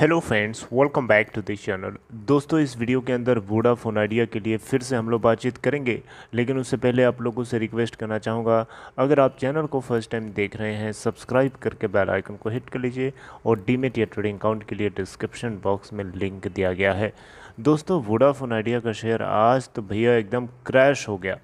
hello friends welcome back to this channel दोस्तों इस video के अंदर वोडाफोन आइडिया के लिए फिर से हम लोग बातचीत करेंगे लेकिन उससे पहले आप लोगों से रिक्वेस्ट करना चाहूँगा अगर आप चैनल को फर्स्ट टाइम देख रहे हैं सब्सक्राइब करके बेल आइकन को हिट कर लीजिए और डीमेट या ट्रेडिंग अकाउंट के लिए डिस्क्रिप्शन बॉक्स में लिंक दिया गया है दोस्तों वोडाफोन आइडिया का शेयर आज तो भैया एकदम क्रैश हो गया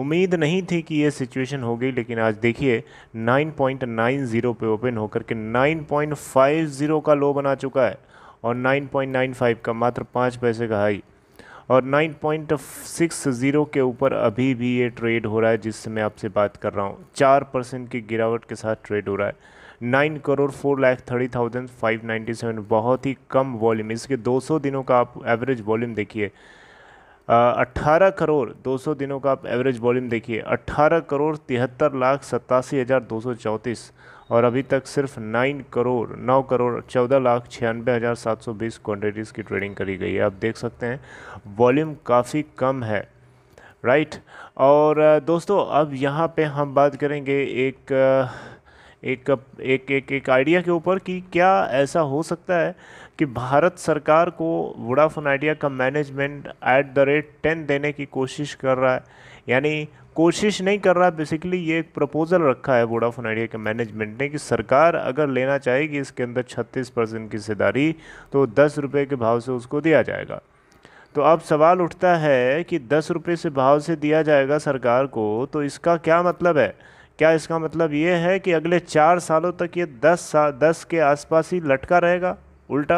उम्मीद नहीं थी कि ये सिचुएशन हो गई लेकिन आज देखिए 9.90 पे ओपन होकर के 9.50 का लो बना चुका है और 9.95 का मात्र पाँच पैसे का हाई और 9.60 के ऊपर अभी भी ये ट्रेड हो रहा है जिससे मैं आपसे बात कर रहा हूँ चार परसेंट की गिरावट के साथ ट्रेड हो रहा है nine crore four lakh thirty thousand five ninety seven बहुत ही कम वॉल्यूम इसके दो सौ दिनों का आप एवरेज वॉल्यूम देखिए अट्ठारह करोड़ 200 दिनों का आप एवरेज वॉल्यूम देखिए 18 करोड़ तिहत्तर लाख सत्तासी हज़ार दो सौ चौंतीस और अभी तक सिर्फ 9 करोड़ 9 करोड़ 14 लाख छियानवे हज़ार सात सौ बीस क्वान्टिटीज़ की ट्रेडिंग करी गई है आप देख सकते हैं वॉल्यूम काफ़ी कम है राइट और दोस्तों अब यहाँ पे हम बात करेंगे एक एक एक एक एक आइडिया के ऊपर कि क्या ऐसा हो सकता है कि भारत सरकार को वोडाफोन आइडिया का management at the rate ten देने की कोशिश कर रहा है यानी कोशिश नहीं कर रहा बेसिकली ये एक प्रपोज़ल रखा है वोडाफोन आइडिया के मैनेजमेंट ने कि सरकार अगर लेना चाहेगी इसके अंदर छत्तीस परसेंट की हिस्सेदारी तो दस रुपये के भाव से उसको दिया जाएगा तो अब सवाल उठता है कि दस रुपये से भाव से दिया जाएगा सरकार को तो इसका क्या मतलब है क्या इसका मतलब ये है कि अगले चार सालों तक ये दस साल दस के आसपास ही लटका रहेगा उल्टा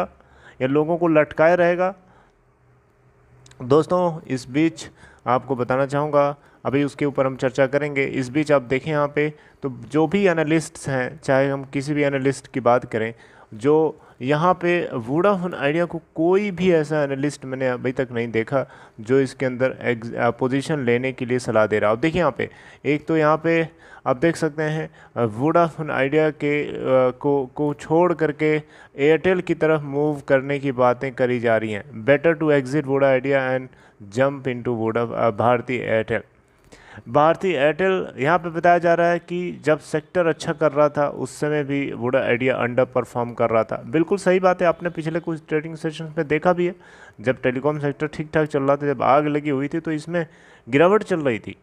या लोगों को लटकाए रहेगा दोस्तों इस बीच आपको बताना चाहूँगा अभी उसके ऊपर हम चर्चा करेंगे इस बीच आप देखें यहाँ पे तो जो भी एनालिस्ट्स हैं चाहे हम किसी भी एनालिस्ट की बात करें जो यहाँ पे वोडाफोन आइडिया को कोई भी ऐसा एनालिस्ट मैंने अभी तक नहीं देखा जो इसके अंदर पोजीशन लेने के लिए सलाह दे रहा अब देखिए यहाँ पे एक तो यहाँ पे आप देख सकते हैं वोडाफोन आइडिया के आ, को को छोड़ करके एयरटेल की तरफ मूव करने की बातें करी जा रही हैं better to exit Voda Idea and jump to Voda Bharti Airtel Bharti Airtel यहाँ पे बताया जा रहा है कि जब सेक्टर अच्छा कर रहा था उस समय भी वोडा आइडिया अंडर परफॉर्म कर रहा था बिल्कुल सही बात है आपने पिछले कुछ ट्रेडिंग सेशन में देखा भी है जब टेलीकॉम सेक्टर ठीक ठाक चल रहा था जब आग लगी हुई थी तो इसमें गिरावट चल रही थी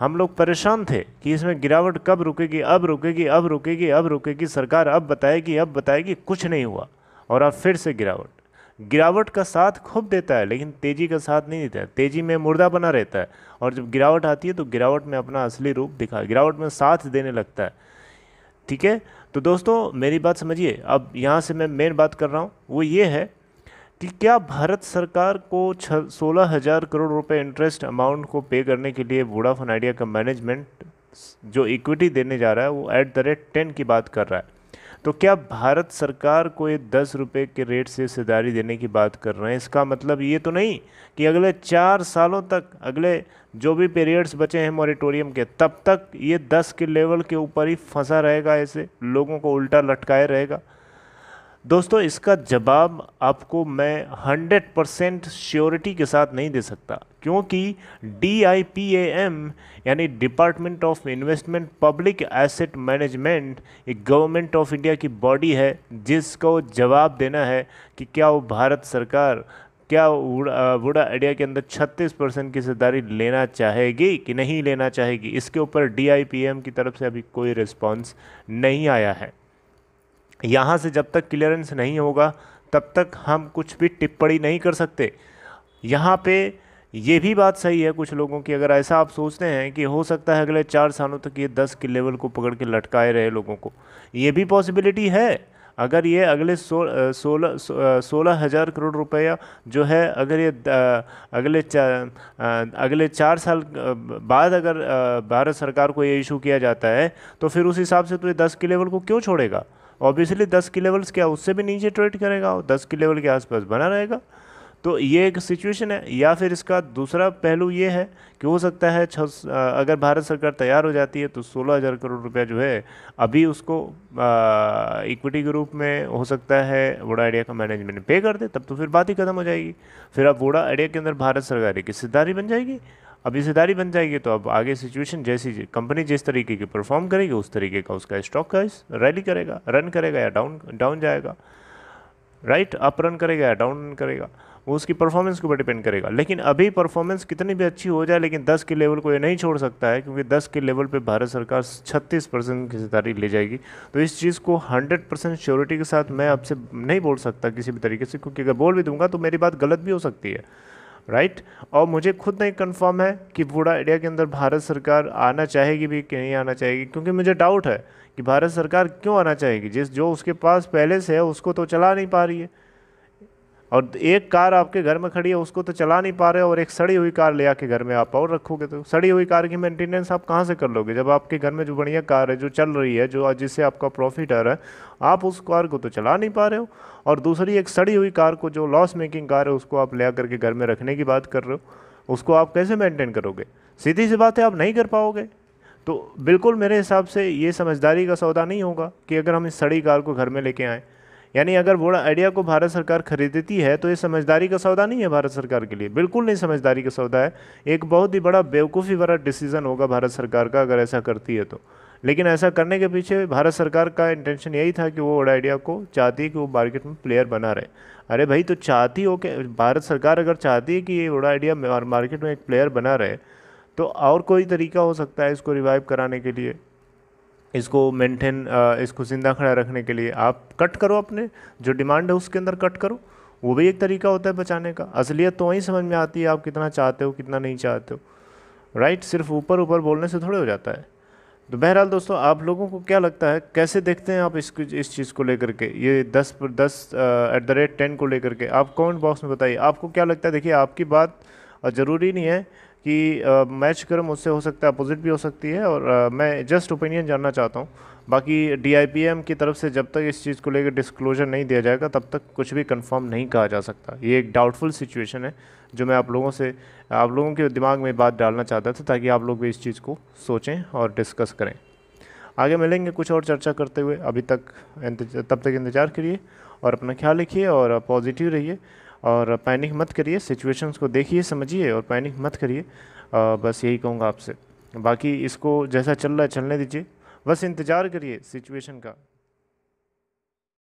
हम लोग परेशान थे कि इसमें गिरावट कब रुकेगी अब रुकेगी अब रुकेगी अब रुकेगी सरकार अब बताएगी अब बताएगी कुछ नहीं हुआ और अब फिर से गिरावट गिरावट का साथ खूब देता है लेकिन तेज़ी का साथ नहीं देता है तेज़ी में मुर्दा बना रहता है और जब गिरावट आती है तो गिरावट में अपना असली रूप दिखा गिरावट में साथ देने लगता है ठीक है तो दोस्तों मेरी बात समझिए अब यहाँ से मैं मेन बात कर रहा हूँ वो ये है कि क्या भारत सरकार को छ सोलह हज़ार करोड़ रुपए इंटरेस्ट अमाउंट को पे करने के लिए वोडाफोन आइडिया का मैनेजमेंट जो इक्विटी देने जा रहा है वो एट द रेट टेन की बात कर रहा है तो क्या भारत सरकार को ये दस रुपये के रेट से हिस्सेदारी देने की बात कर रहे हैं इसका मतलब ये तो नहीं कि अगले चार सालों तक अगले जो भी पीरियड्स बचे हैं मॉरिटोरियम के तब तक ये दस के लेवल के ऊपर ही फंसा रहेगा ऐसे लोगों को उल्टा लटकाए रहेगा दोस्तों इसका जवाब आपको मैं 100 परसेंट श्योरिटी के साथ नहीं दे सकता क्योंकि D I P A M यानी department of investment public asset management एक गवर्नमेंट ऑफ इंडिया की बॉडी है जिसको जवाब देना है कि क्या वो भारत सरकार क्या वुडा आइडिया के अंदर 36 परसेंट की हिस्सेदारी लेना चाहेगी कि नहीं लेना चाहेगी इसके ऊपर डी की तरफ से अभी कोई रिस्पॉन्स नहीं आया है यहाँ से जब तक क्लियरेंस नहीं होगा तब तक हम कुछ भी टिप्पणी नहीं कर सकते यहाँ पे ये भी बात सही है कुछ लोगों की अगर ऐसा आप सोचते हैं कि हो सकता है अगले चार सालों तक ये दस के लेवल को पकड़ के लटकाए रहे लोगों को ये भी पॉसिबिलिटी है अगर ये अगले सो, सोलह सोलह हज़ार करोड़ रुपया जो है अगर ये अगले चा, अगले चार साल बाद अगर भारत सरकार को ये इशू किया जाता है तो फिर उस हिसाब से तो ये दस के लेवल को क्यों छोड़ेगा ऑब्वियसली दस की लेवल्स क्या उससे भी नीचे ट्रेड करेगा और दस की लेवल के आसपास बना रहेगा तो ये एक सिचुएशन है या फिर इसका दूसरा पहलू ये है कि हो सकता है छ अगर भारत सरकार तैयार हो जाती है तो सोलह हज़ार करोड़ रुपया जो है अभी उसको इक्विटी के रूप में हो सकता है वोडा आइडिया का मैनेजमेंट पे कर दे तब तो फिर बात ही खत्म हो जाएगी फिर अब वोडा आइडिया के अंदर भारत सरकार की हिस्सेदारी बन जाएगी अब हिस्सेदारी बन जाएगी तो अब आगे सिचुएशन जैसी कंपनी जिस तरीके की परफॉर्म करेगी उस तरीके का उसका स्टॉक का रैली करेगा रन करेगा या डाउन डाउन जाएगा राइट अप रन करेगा या डाउन करेगा वो उसकी परफॉर्मेंस के ऊपर डिपेंड करेगा लेकिन अभी परफॉर्मेंस कितनी भी अच्छी हो जाए लेकिन 10 के लेवल को ये नहीं छोड़ सकता है क्योंकि 10 के लेवल पे भारत सरकार 36 परसेंट की हिस्सेदारी ले जाएगी तो इस चीज़ को 100 परसेंट श्योरिटी के साथ मैं आपसे नहीं बोल सकता किसी भी तरीके से क्योंकि अगर बोल भी दूंगा तो मेरी बात गलत भी हो सकती है राइट और मुझे खुद नहीं कंफर्म है कि बूढ़ा इंडिया के अंदर भारत सरकार आना चाहेगी भी कि नहीं आना चाहेगी क्योंकि मुझे डाउट है कि भारत सरकार क्यों आना चाहेगी जिस जो उसके पास पहले से है उसको तो चला नहीं पा रही है और एक कार आपके घर में खड़ी है उसको तो चला नहीं पा रहे हो और एक सड़ी हुई कार ले आके घर में आप और रखोगे तो सड़ी हुई कार की मेंटेनेंस आप कहाँ से कर लोगे जब आपके घर में जो बढ़िया कार है जो चल रही है जो जिससे आपका प्रॉफिट आ रहा है आप उस कार को तो चला नहीं पा रहे हो और दूसरी एक सड़ी हुई कार को जो लॉस मेकिंग कार है उसको आप ले आकर के घर में रखने की बात कर रहे हो उसको आप कैसे मेंटेन करोगे सीधी सी बात है आप नहीं कर पाओगे तो बिल्कुल मेरे हिसाब से ये समझदारी का सौदा नहीं होगा कि अगर हम इस सड़ी कार को घर में लेके आएँ यानी अगर वोडा आइडिया को भारत सरकार खरीदती है तो ये समझदारी का सौदा नहीं है भारत सरकार के लिए बिल्कुल नहीं समझदारी का सौदा है एक बहुत ही बड़ा बेवकूफ़ी भरा डिसीज़न होगा भारत सरकार का अगर ऐसा करती है तो लेकिन ऐसा करने के पीछे भारत सरकार का इंटेंशन यही था कि वो वोडा आइडिया को चाहती है कि वो मार्केट में प्लेयर बना रहे अरे भाई तो चाहती हो कि भारत सरकार अगर चाहती है कि ये वोडा आइडिया मार्केट में एक प्लेयर बना रहे तो और कोई तरीका हो सकता है इसको रिवाइव कराने के लिए इसको मेंटेन इसको ज़िंदा खड़ा रखने के लिए आप कट करो अपने जो डिमांड है उसके अंदर कट करो वो भी एक तरीका होता है बचाने का असलियत तो वहीं समझ में आती है आप कितना चाहते हो कितना नहीं चाहते हो राइट सिर्फ ऊपर ऊपर बोलने से थोड़े हो जाता है तो बहरहाल दोस्तों आप लोगों को क्या लगता है कैसे देखते हैं आप इस इस चीज़ को लेकर के ये दस पर दस एट द रेट टेन को लेकर के आप कमेंट बॉक्स में बताइए आपको क्या लगता है देखिए आपकी बात ज़रूरी नहीं है कि मैच कर मुझसे हो सकता है अपोजिट भी हो सकती है और मैं जस्ट ओपिनियन जानना चाहता हूँ बाकी डी की तरफ से जब तक इस चीज़ को लेकर डिस्क्लोजर नहीं दिया जाएगा तब तक कुछ भी कंफर्म नहीं कहा जा सकता ये एक डाउटफुल सिचुएशन है जो मैं आप लोगों से आप लोगों के दिमाग में बात डालना चाहता था ताकि आप लोग भी इस चीज़ को सोचें और डिस्कस करें आगे मिलेंगे कुछ और चर्चा करते हुए अभी तक तब तक इंतज़ार करिए और अपना ख्याल रखिए और पॉजिटिव रहिए और पैनिक मत करिए सिचुएशंस को देखिए समझिए और पैनिक मत करिए बस यही कहूँगा आपसे बाकी इसको जैसा चल रहा है चलने दीजिए बस इंतज़ार करिए सिचुएशन का